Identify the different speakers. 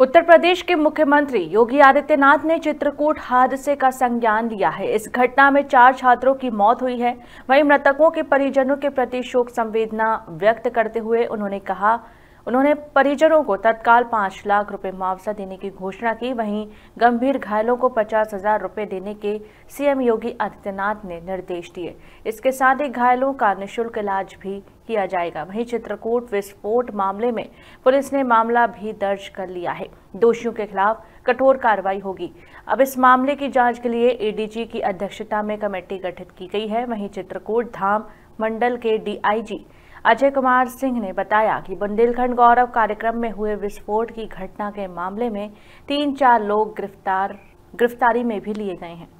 Speaker 1: उत्तर प्रदेश के मुख्यमंत्री योगी आदित्यनाथ ने चित्रकूट हादसे का संज्ञान लिया है इस घटना में चार छात्रों की मौत हुई है वहीं मृतकों के परिजनों के प्रति शोक संवेदना व्यक्त करते हुए उन्होंने कहा उन्होंने परिजनों को तत्काल पांच लाख रुपए मुआवजा देने की घोषणा की वहीं गंभीर घायलों को पचास हजार रुपए देने के सीएम योगी आदित्यनाथ ने निर्देश दिए इसके साथ ही घायलों का निःशुल्क इलाज भी किया जाएगा वहीं चित्रकूट विस्फोट मामले में पुलिस ने मामला भी दर्ज कर लिया है दोषियों के खिलाफ कठोर कार्रवाई होगी अब इस मामले की जाँच के लिए एडीजी की अध्यक्षता में कमेटी गठित की गई है वही चित्रकूट धाम मंडल के डी आई अजय कुमार सिंह ने बताया कि बुंदेलखंड गौरव कार्यक्रम में हुए विस्फोट की घटना के मामले में तीन चार लोग गिरफ्तार गिरफ्तारी में भी लिए गए हैं